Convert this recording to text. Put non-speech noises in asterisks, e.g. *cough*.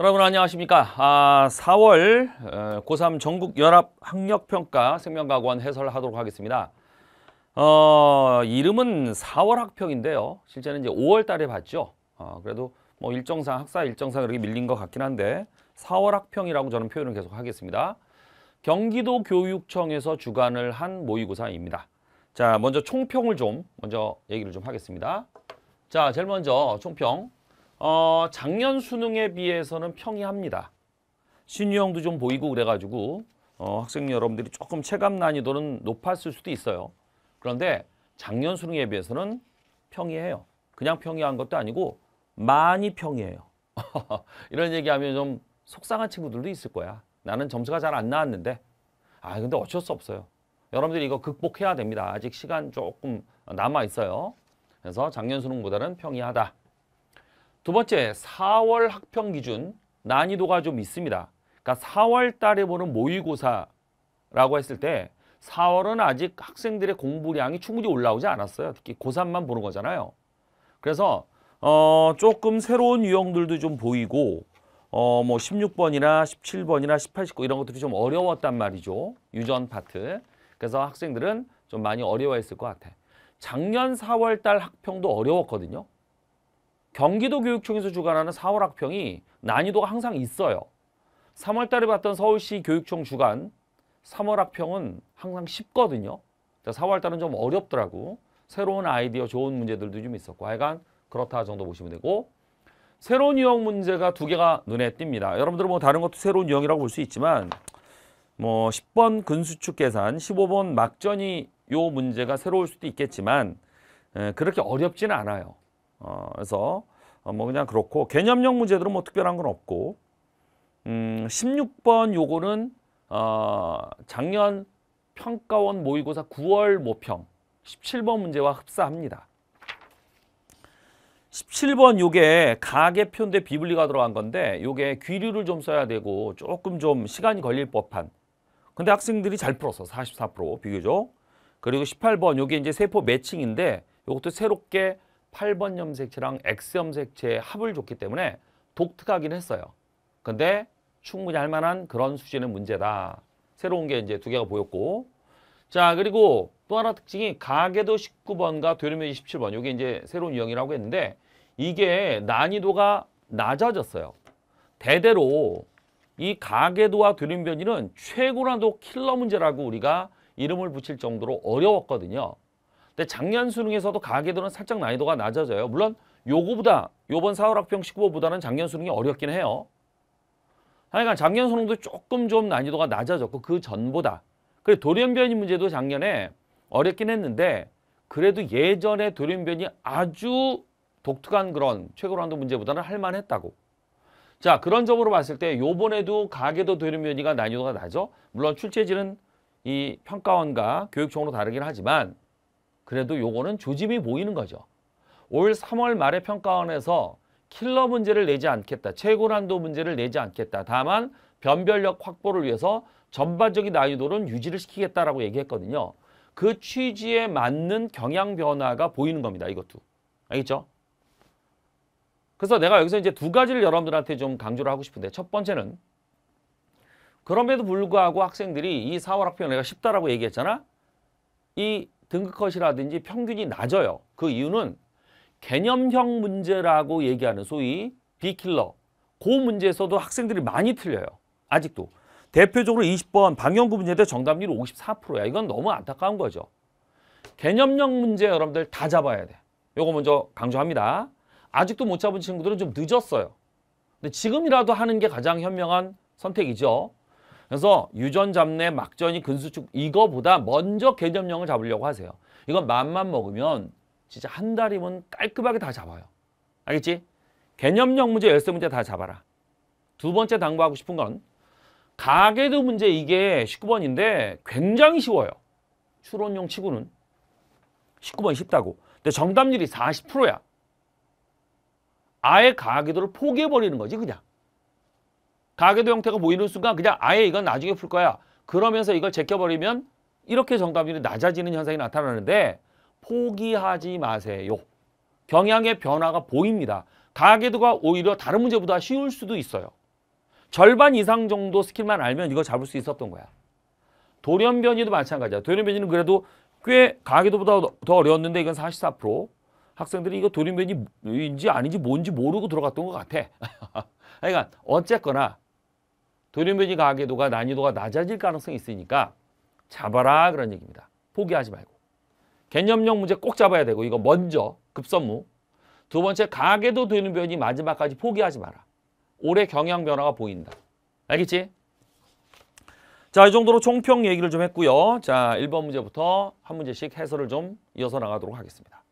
여러분 안녕하십니까 아, 4월 어, 고3 전국연합학력평가 생명과학원 해설하도록 을 하겠습니다 어, 이름은 4월 학평인데요 실제는 이제 5월 달에 봤죠 어, 그래도 뭐 일정상 학사 일정상 이렇게 밀린 것 같긴 한데 4월 학평이라고 저는 표현을 계속 하겠습니다 경기도 교육청에서 주관을 한 모의고사입니다 자 먼저 총평을 좀 먼저 얘기를 좀 하겠습니다 자 제일 먼저 총평 어, 작년 수능에 비해서는 평이합니다. 신유형도 좀 보이고 그래가지고 어, 학생 여러분들이 조금 체감 난이도는 높았을 수도 있어요. 그런데 작년 수능에 비해서는 평이해요. 그냥 평이한 것도 아니고 많이 평이해요. *laughs* 이런 얘기하면 좀 속상한 친구들도 있을 거야. 나는 점수가 잘 안 나왔는데 아 근데 어쩔 수 없어요. 여러분들이 이거 극복해야 됩니다. 아직 시간 조금 남아 있어요. 그래서 작년 수능보다는 평이하다. 두 번째, 4월 학평 기준 난이도가 좀 있습니다. 그러니까 4월 달에 보는 모의고사라고 했을 때 4월은 아직 학생들의 공부량이 충분히 올라오지 않았어요. 특히 고3만 보는 거잖아요. 그래서 어, 조금 새로운 유형들도 좀 보이고 어, 뭐 16번이나 17번이나 18, 19 이런 것들이 좀 어려웠단 말이죠. 유전 파트. 그래서 학생들은 좀 많이 어려워했을 것 같아. 작년 4월 달 학평도 어려웠거든요. 경기도 교육청에서 주관하는 4월 학평이 난이도가 항상 있어요. 3월 달에 봤던 서울시 교육청 주관 3월 학평은 항상 쉽거든요. 4월 달은 좀 어렵더라고. 새로운 아이디어, 좋은 문제들도 좀 있었고 하여간 그렇다 정도 보시면 되고 새로운 유형 문제가 두 개가 눈에 띕니다. 여러분들은 뭐 다른 것도 새로운 유형이라고 볼 수 있지만 뭐 10번 근수축 계산, 15번 막전이 요 문제가 새로울 수도 있겠지만 그렇게 어렵지는 않아요. 어, 그래서 어, 뭐 그냥 그렇고 개념형 문제들은 뭐 특별한 건 없고 음, 16번 요거는 어, 작년 평가원 모의고사 9월 모평 17번 문제와 흡사합니다. 17번 요게 가계표인데 비블리가 들어간 건데 요게 귀류를 좀 써야 되고 조금 좀 시간이 걸릴 법한 근데 학생들이 잘 풀었어 44%비교죠 그리고 18번 요게 이제 세포 매칭인데 요것도 새롭게 8번 염색체랑 X 염색체의 합을 줬기 때문에 독특하긴 했어요. 근데 충분히 할 만한 그런 수준의 문제다. 새로운 게 이제 두 개가 보였고. 자, 그리고 또 하나 특징이 가계도 19번과 되려면 27번. 이게 이제 새로운 유형이라고 했는데 이게 난이도가 낮아졌어요. 대대로 이 가계도와 드림변이는 최고난도 킬러 문제라고 우리가 이름을 붙일 정도로 어려웠거든요. 근데 작년 수능에서도 가계도는 살짝 난이도가 낮아져요. 물론 요거보다 요번 4월 학평 19호보다는 작년 수능이 어렵긴 해요. 하여간 작년 수능도 조금 좀 난이도가 낮아졌고 그 전보다. 그래 돌연변이 문제도 작년에 어렵긴 했는데 그래도 예전에 돌연변이 아주 독특한 그런 최고로 한도 문제보다는 할만했다고. 자 그런 점으로 봤을 때 요번에도 가계도 돌연변이가 난이도가 낮죠. 물론 출제지는 이 평가원과 교육청으로 다르긴 하지만 그래도 요거는 조짐이 보이는 거죠. 올 3월 말에 평가원에서 킬러 문제를 내지 않겠다. 최고난도 문제를 내지 않겠다. 다만 변별력 확보를 위해서 전반적인 난이도는 유지를 시키겠다라고 얘기했거든요. 그 취지에 맞는 경향 변화가 보이는 겁니다. 이것도. 알겠죠? 그래서 내가 여기서 이제 두 가지를 여러분들한테 좀 강조를 하고 싶은데 첫 번째는 그럼에도 불구하고 학생들이 이 4월 학평 내가 쉽다라고 얘기했잖아. 이 등급컷이라든지 평균이 낮아요. 그 이유는 개념형 문제라고 얘기하는 소위 비킬러 고 그 문제에서도 학생들이 많이 틀려요. 아직도. 대표적으로 20번 방영구 문제대 정답률이 54%야. 이건 너무 안타까운 거죠. 개념형 문제 여러분들 다 잡아야 돼. 요거 먼저 강조합니다. 아직도 못 잡은 친구들은 좀 늦었어요. 근데 지금이라도 하는 게 가장 현명한 선택이죠. 그래서 유전 잡내, 막전이, 근수축 이거보다 먼저 개념형을 잡으려고 하세요. 이건 맘만 먹으면 진짜 한 달이면 깔끔하게 다 잡아요. 알겠지? 개념형 문제, 열쇠 문제 다 잡아라. 두 번째 당부하고 싶은 건 가계도 문제 이게 19번인데 굉장히 쉬워요. 추론용 치고는 19번이 쉽다고. 근데 정답률이 40%야. 아예 가계도를 포기해버리는 거지 그냥. 가계도 형태가 모이는 순간 그냥 아예 이건 나중에 풀 거야. 그러면서 이걸 제껴버리면 이렇게 정답률이 낮아지는 현상이 나타나는데 포기하지 마세요. 경향의 변화가 보입니다. 가계도가 오히려 다른 문제보다 쉬울 수도 있어요. 절반 이상 정도 스킬만 알면 이거 잡을 수 있었던 거야. 돌연변이도 마찬가지야. 돌연변이는 그래도 꽤 가계도보다 더 어려웠는데 이건 44% 학생들이 이거 돌연변이인지 아닌지 뭔지 모르고 들어갔던 것 같아. *laughs* 그러니까 어쨌거나 도련변이 가계도가 난이도가 낮아질 가능성이 있으니까 잡아라 그런 얘기입니다. 포기하지 말고. 개념형 문제 꼭 잡아야 되고 이거 먼저 급선무. 두 번째 가계도 도련변이 마지막까지 포기하지 마라. 올해 경향 변화가 보인다. 알겠지? 자, 이 정도로 총평 얘기를 좀 했고요. 자, 1번 문제부터 한 문제씩 해설을 좀 이어서 나가도록 하겠습니다.